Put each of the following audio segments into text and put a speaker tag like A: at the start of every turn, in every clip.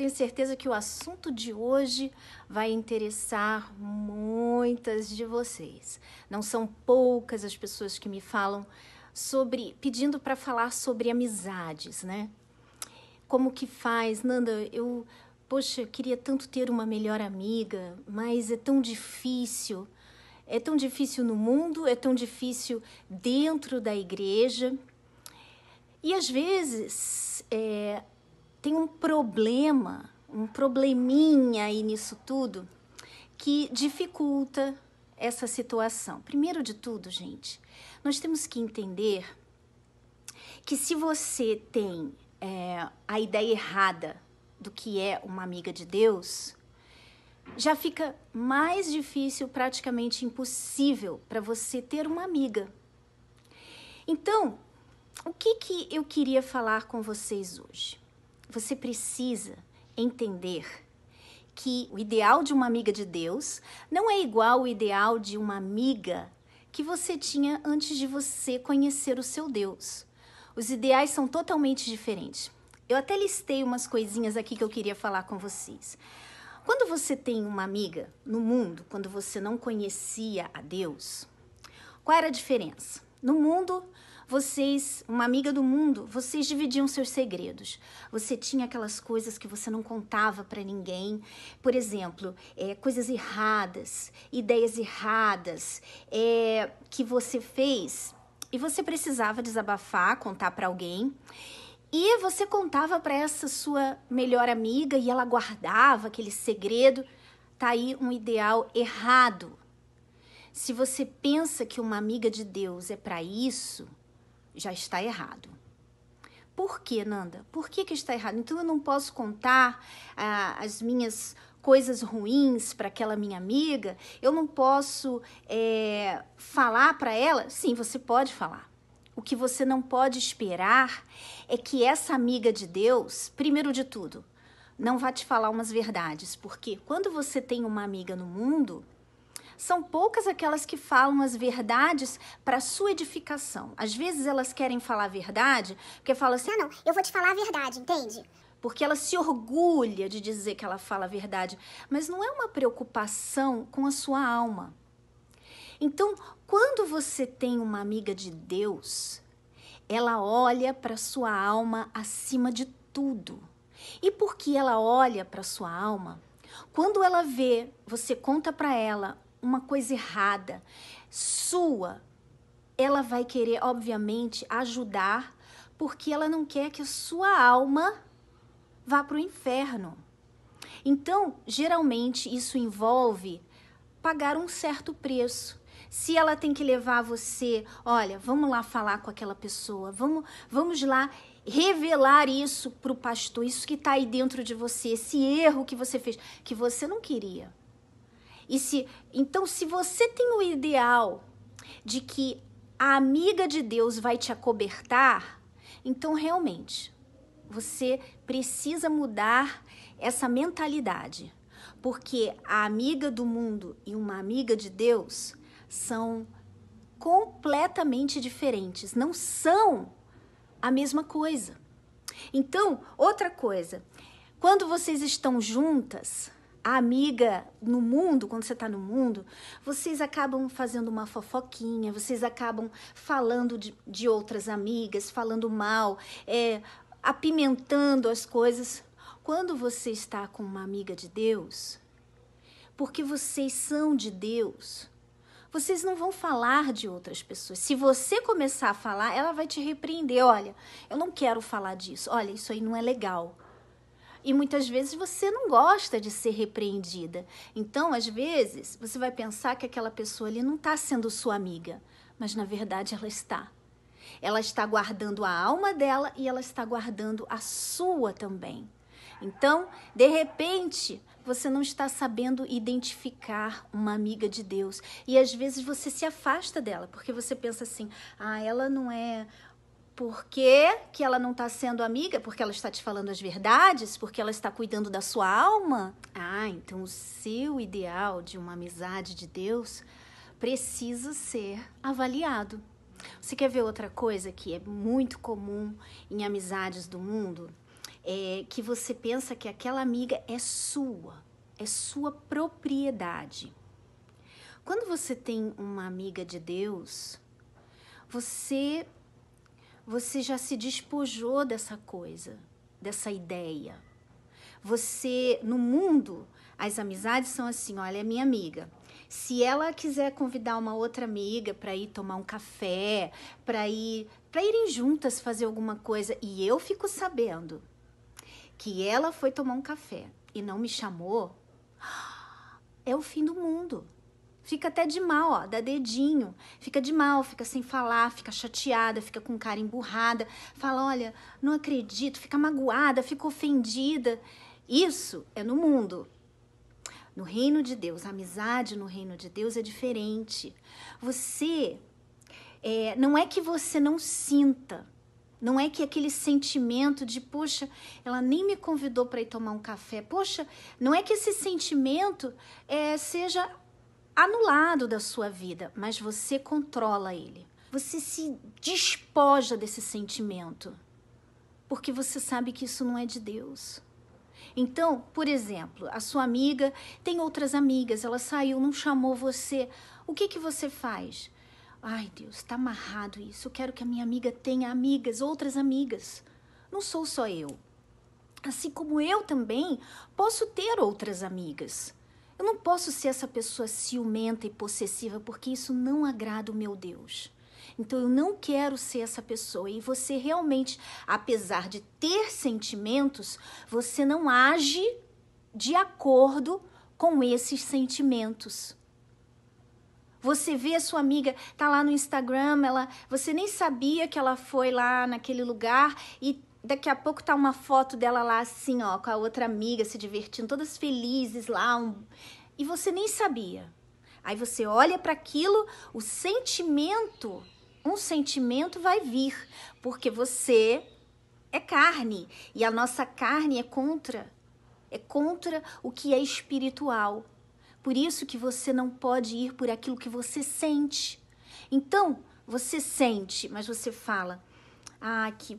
A: tenho certeza que o assunto de hoje vai interessar muitas de vocês. Não são poucas as pessoas que me falam sobre pedindo para falar sobre amizades, né? Como que faz, Nanda? Eu, poxa, queria tanto ter uma melhor amiga, mas é tão difícil. É tão difícil no mundo, é tão difícil dentro da igreja. E às vezes é, tem um problema, um probleminha aí nisso tudo que dificulta essa situação. Primeiro de tudo, gente, nós temos que entender que se você tem é, a ideia errada do que é uma amiga de Deus, já fica mais difícil, praticamente impossível, para você ter uma amiga. Então, o que, que eu queria falar com vocês hoje? você precisa entender que o ideal de uma amiga de Deus não é igual ao ideal de uma amiga que você tinha antes de você conhecer o seu Deus. Os ideais são totalmente diferentes. Eu até listei umas coisinhas aqui que eu queria falar com vocês. Quando você tem uma amiga no mundo, quando você não conhecia a Deus, qual era a diferença? No mundo, vocês, uma amiga do mundo, vocês dividiam seus segredos. Você tinha aquelas coisas que você não contava para ninguém. Por exemplo, é, coisas erradas, ideias erradas é, que você fez e você precisava desabafar, contar para alguém. E você contava para essa sua melhor amiga e ela guardava aquele segredo. Tá aí um ideal errado. Se você pensa que uma amiga de Deus é para isso, já está errado. Por que, Nanda? Por que, que está errado? Então eu não posso contar ah, as minhas coisas ruins para aquela minha amiga? Eu não posso é, falar para ela? Sim, você pode falar. O que você não pode esperar é que essa amiga de Deus, primeiro de tudo, não vá te falar umas verdades, porque quando você tem uma amiga no mundo, são poucas aquelas que falam as verdades para sua edificação. Às vezes elas querem falar a verdade, porque falam assim: ah, não, eu vou te falar a verdade, entende? porque ela se orgulha de dizer que ela fala a verdade, mas não é uma preocupação com a sua alma. Então, quando você tem uma amiga de Deus, ela olha para sua alma acima de tudo. E porque ela olha para sua alma, quando ela vê, você conta para ela uma coisa errada sua, ela vai querer, obviamente, ajudar, porque ela não quer que a sua alma vá para o inferno. Então, geralmente, isso envolve pagar um certo preço. Se ela tem que levar você, olha, vamos lá falar com aquela pessoa, vamos, vamos lá revelar isso para o pastor, isso que está aí dentro de você, esse erro que você fez, que você não queria. E se então se você tem o ideal de que a amiga de Deus vai te acobertar, então realmente você precisa mudar essa mentalidade, porque a amiga do mundo e uma amiga de Deus são completamente diferentes, não são a mesma coisa. Então, outra coisa, quando vocês estão juntas, a amiga no mundo, quando você está no mundo, vocês acabam fazendo uma fofoquinha, vocês acabam falando de, de outras amigas, falando mal, é, apimentando as coisas. Quando você está com uma amiga de Deus, porque vocês são de Deus, vocês não vão falar de outras pessoas. Se você começar a falar, ela vai te repreender. Olha, eu não quero falar disso. Olha, isso aí não é legal. E muitas vezes você não gosta de ser repreendida. Então, às vezes, você vai pensar que aquela pessoa ali não está sendo sua amiga, mas na verdade ela está. Ela está guardando a alma dela e ela está guardando a sua também. Então, de repente, você não está sabendo identificar uma amiga de Deus. E às vezes você se afasta dela, porque você pensa assim: ah, ela não é por que, que ela não está sendo amiga? Porque ela está te falando as verdades? Porque ela está cuidando da sua alma? Ah, então o seu ideal de uma amizade de Deus precisa ser avaliado. Você quer ver outra coisa que é muito comum em amizades do mundo? É que você pensa que aquela amiga é sua, é sua propriedade. Quando você tem uma amiga de Deus, você você já se despojou dessa coisa, dessa ideia. Você, no mundo, as amizades são assim: olha, é minha amiga. Se ela quiser convidar uma outra amiga para ir tomar um café, para ir, para irem juntas fazer alguma coisa, e eu fico sabendo que ela foi tomar um café e não me chamou, é o fim do mundo. Fica até de mal, ó, dá dedinho. Fica de mal, fica sem falar, fica chateada, fica com cara emburrada, fala: olha, não acredito, fica magoada, fica ofendida. Isso é no mundo. No reino de Deus, a amizade no reino de Deus é diferente. Você. É, não é que você não sinta, não é que aquele sentimento de, poxa, ela nem me convidou para ir tomar um café. Poxa, não é que esse sentimento é, seja anulado da sua vida, mas você controla ele. Você se despoja desse sentimento, porque você sabe que isso não é de Deus. Então, por exemplo, a sua amiga tem outras amigas, ela saiu, não chamou você. O que, que você faz? Ai, Deus, está amarrado isso. Eu quero que a minha amiga tenha amigas, outras amigas. Não sou só eu. Assim como eu também posso ter outras amigas. Eu não posso ser essa pessoa ciumenta e possessiva porque isso não agrada o meu Deus. Então eu não quero ser essa pessoa. E você realmente, apesar de ter sentimentos, você não age de acordo com esses sentimentos. Você vê a sua amiga tá lá no Instagram, ela, você nem sabia que ela foi lá naquele lugar e daqui a pouco tá uma foto dela lá assim, ó, com a outra amiga se divertindo, todas felizes lá, um... e você nem sabia. Aí você olha para aquilo, o sentimento, um sentimento vai vir, porque você é carne e a nossa carne é contra, é contra o que é espiritual. Por isso que você não pode ir por aquilo que você sente. Então, você sente, mas você fala: "Ah, que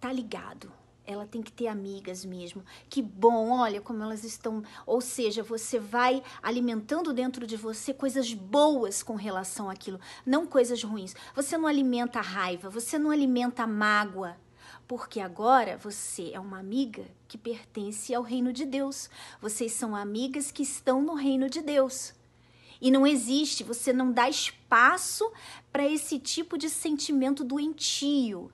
A: tá ligado. Ela tem que ter amigas mesmo. Que bom, olha como elas estão. Ou seja, você vai alimentando dentro de você coisas boas com relação àquilo, não coisas ruins. Você não alimenta raiva, você não alimenta mágoa, porque agora você é uma amiga que pertence ao reino de Deus. Vocês são amigas que estão no reino de Deus. E não existe, você não dá espaço para esse tipo de sentimento doentio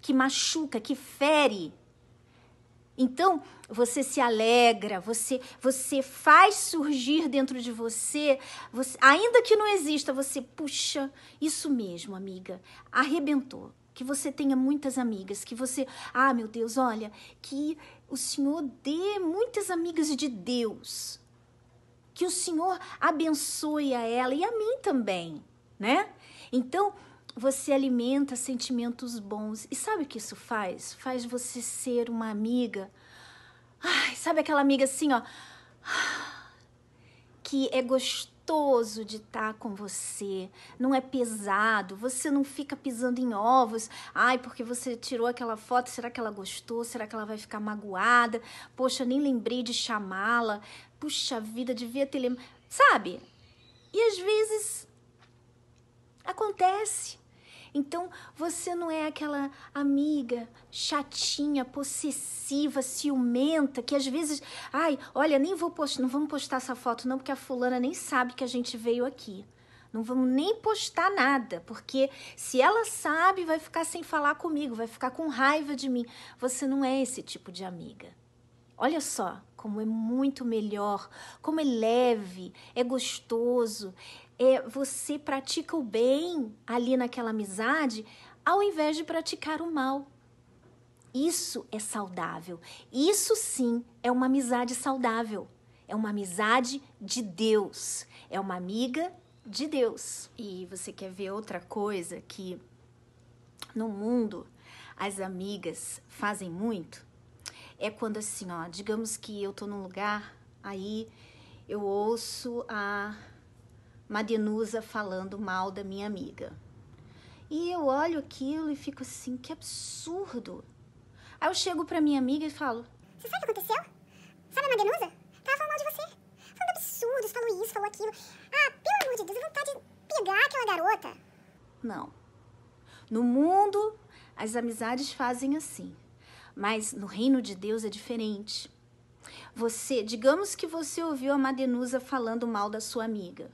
A: que machuca, que fere. Então, você se alegra, você você faz surgir dentro de você, você, ainda que não exista, você puxa, isso mesmo, amiga, arrebentou. Que você tenha muitas amigas, que você, ah, meu Deus, olha, que o Senhor dê muitas amigas de Deus. Que o Senhor abençoe a ela e a mim também, né? Então, você alimenta sentimentos bons. E sabe o que isso faz? Faz você ser uma amiga. Ai, sabe aquela amiga assim, ó, que é gostoso de estar tá com você, não é pesado, você não fica pisando em ovos. Ai, porque você tirou aquela foto, será que ela gostou? Será que ela vai ficar magoada? Poxa, nem lembrei de chamá-la. Puxa vida, devia ter lembrado. Sabe? E às vezes acontece. Então você não é aquela amiga chatinha, possessiva, ciumenta, que às vezes, ai, olha, nem vou postar, não vamos postar essa foto não, porque a fulana nem sabe que a gente veio aqui. Não vamos nem postar nada, porque se ela sabe, vai ficar sem falar comigo, vai ficar com raiva de mim. Você não é esse tipo de amiga. Olha só como é muito melhor, como é leve, é gostoso, é, você pratica o bem ali naquela amizade, ao invés de praticar o mal. Isso é saudável. Isso sim é uma amizade saudável. É uma amizade de Deus. É uma amiga de Deus. E você quer ver outra coisa que no mundo as amigas fazem muito? É quando assim, ó, digamos que eu tô num lugar, aí eu ouço a Madenusa falando mal da minha amiga. E eu olho aquilo e fico assim, que absurdo. Aí eu chego pra minha amiga e falo: Você sabe o que aconteceu? Sabe a Madenusa? Tava falando mal de você. Falando absurdos, falou isso, falou aquilo. Ah, pelo amor de Deus, eu vontade de pegar aquela garota. Não. No mundo, as amizades fazem assim. Mas no reino de Deus é diferente. Você, digamos que você ouviu a Madenusa falando mal da sua amiga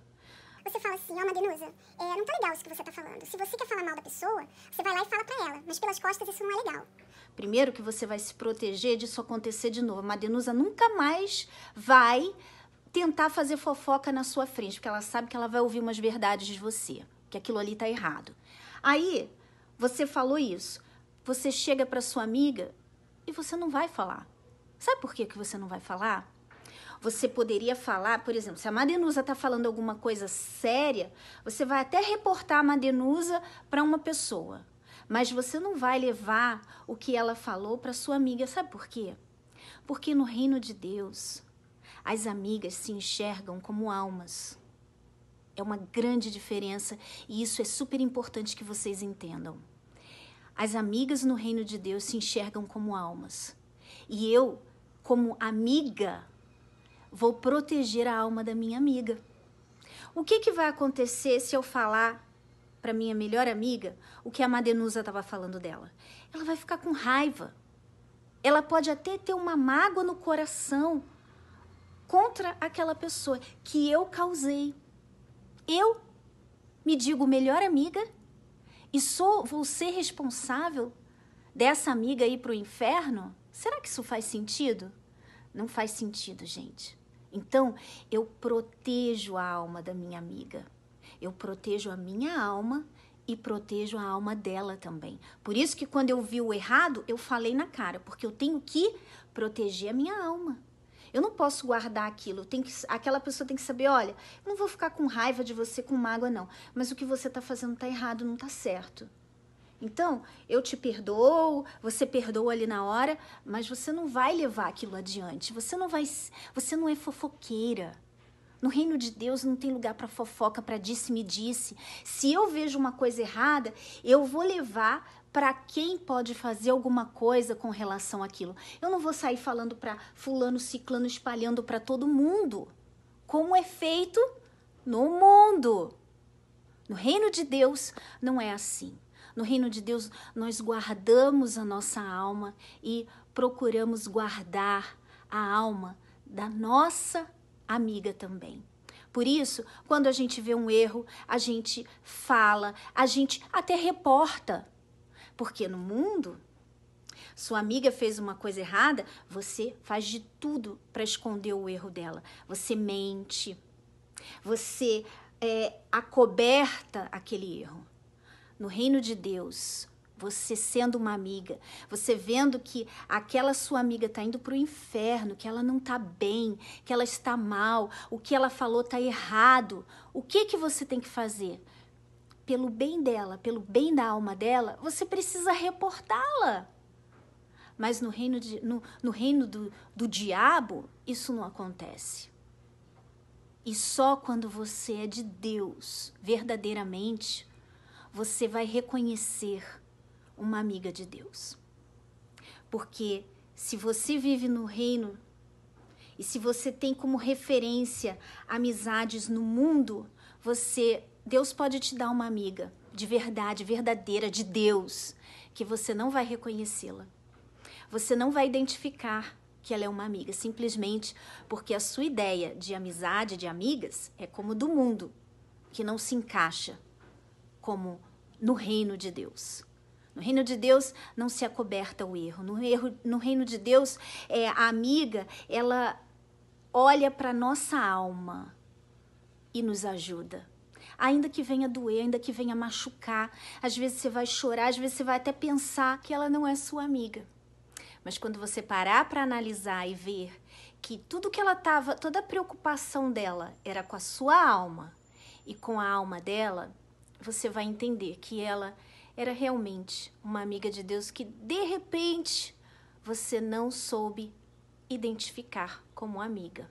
A: você fala assim, ó, oh, Madenusa, é, não tá legal isso que você tá falando. Se você quer falar mal da pessoa, você vai lá e fala pra ela, mas pelas costas isso não é legal. Primeiro que você vai se proteger disso acontecer de novo. Madenusa nunca mais vai tentar fazer fofoca na sua frente, porque ela sabe que ela vai ouvir umas verdades de você, que aquilo ali tá errado. Aí, você falou isso, você chega pra sua amiga e você não vai falar. Sabe por que, que você não vai falar? Você poderia falar, por exemplo, se a Madenusa está falando alguma coisa séria, você vai até reportar a Madenusa para uma pessoa, mas você não vai levar o que ela falou para sua amiga, sabe por quê? Porque no reino de Deus, as amigas se enxergam como almas. É uma grande diferença e isso é super importante que vocês entendam. As amigas no reino de Deus se enxergam como almas. E eu, como amiga Vou proteger a alma da minha amiga. O que, que vai acontecer se eu falar para minha melhor amiga o que a Madenusa estava falando dela? Ela vai ficar com raiva. Ela pode até ter uma mágoa no coração contra aquela pessoa que eu causei. Eu me digo melhor amiga e sou vou ser responsável dessa amiga ir para o inferno? Será que isso faz sentido? Não faz sentido, gente. Então, eu protejo a alma da minha amiga. Eu protejo a minha alma e protejo a alma dela também. Por isso que quando eu vi o errado, eu falei na cara, porque eu tenho que proteger a minha alma. Eu não posso guardar aquilo. Tem que, aquela pessoa tem que saber, olha, eu não vou ficar com raiva de você, com mágoa não, mas o que você está fazendo está errado, não está certo. Então, eu te perdoo, você perdoa ali na hora, mas você não vai levar aquilo adiante. Você não vai, você não é fofoqueira. No reino de Deus não tem lugar para fofoca, para disse-me disse. Se eu vejo uma coisa errada, eu vou levar para quem pode fazer alguma coisa com relação àquilo. Eu não vou sair falando para fulano, ciclano, espalhando para todo mundo, como é feito no mundo. No reino de Deus não é assim. No reino de Deus, nós guardamos a nossa alma e procuramos guardar a alma da nossa amiga também. Por isso, quando a gente vê um erro, a gente fala, a gente até reporta. Porque no mundo, sua amiga fez uma coisa errada, você faz de tudo para esconder o erro dela. Você mente, você é, acoberta aquele erro no reino de Deus, você sendo uma amiga, você vendo que aquela sua amiga está indo para o inferno, que ela não está bem, que ela está mal, o que ela falou está errado, o que que você tem que fazer? Pelo bem dela, pelo bem da alma dela, você precisa reportá-la. Mas no reino, de, no, no reino do, do diabo, isso não acontece. E só quando você é de Deus, verdadeiramente, você vai reconhecer uma amiga de Deus. Porque se você vive no reino e se você tem como referência amizades no mundo, você Deus pode te dar uma amiga de verdade, verdadeira de Deus, que você não vai reconhecê-la. Você não vai identificar que ela é uma amiga, simplesmente porque a sua ideia de amizade, de amigas, é como do mundo, que não se encaixa como no reino de Deus. No reino de Deus não se acoberta o erro. No, erro, no reino de Deus, é, a amiga, ela olha para nossa alma e nos ajuda. Ainda que venha doer, ainda que venha machucar, às vezes você vai chorar, às vezes você vai até pensar que ela não é sua amiga. Mas quando você parar para analisar e ver que tudo que ela tava, toda a preocupação dela era com a sua alma e com a alma dela, você vai entender que ela era realmente uma amiga de Deus que de repente você não soube identificar como amiga.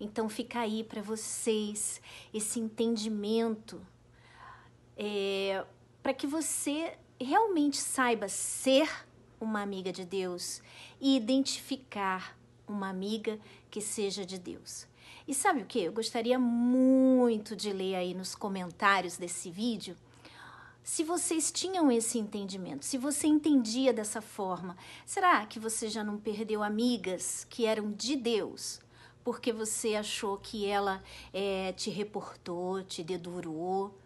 A: Então fica aí para vocês esse entendimento é, para que você realmente saiba ser uma amiga de Deus e identificar uma amiga que seja de Deus. E sabe o que? Eu gostaria muito de ler aí nos comentários desse vídeo se vocês tinham esse entendimento, se você entendia dessa forma. Será que você já não perdeu amigas que eram de Deus? Porque você achou que ela é, te reportou, te dedurou?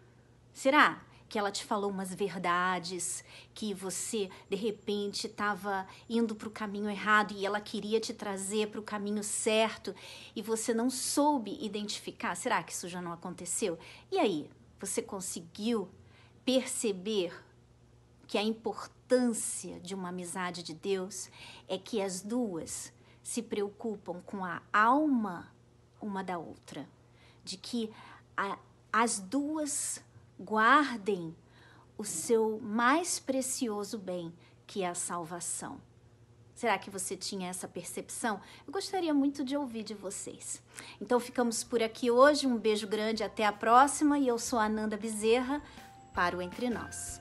A: Será? que ela te falou umas verdades, que você de repente estava indo para o caminho errado e ela queria te trazer para o caminho certo e você não soube identificar. Será que isso já não aconteceu? E aí, você conseguiu perceber que a importância de uma amizade de Deus é que as duas se preocupam com a alma uma da outra, de que a, as duas guardem o seu mais precioso bem, que é a salvação. Será que você tinha essa percepção? Eu gostaria muito de ouvir de vocês. Então ficamos por aqui hoje. Um beijo grande, até a próxima. E eu sou a Ananda Bezerra para o Entre Nós.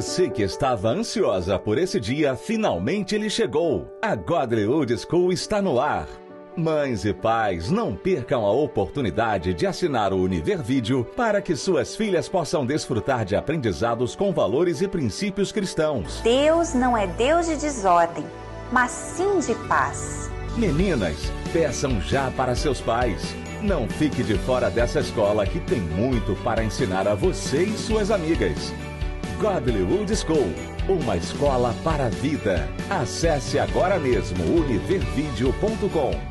A: Você que estava ansiosa por esse dia, finalmente ele chegou. A Godlywood School está no ar. Mães e pais, não percam a oportunidade de assinar o Univer Vídeo para que suas filhas possam desfrutar de aprendizados com valores e princípios cristãos. Deus não é Deus de desordem, mas sim de paz. Meninas, peçam já para seus pais. Não fique de fora dessa escola que tem muito para ensinar a você e suas amigas. Godlywood School, uma escola para a vida. Acesse agora mesmo univervideo.com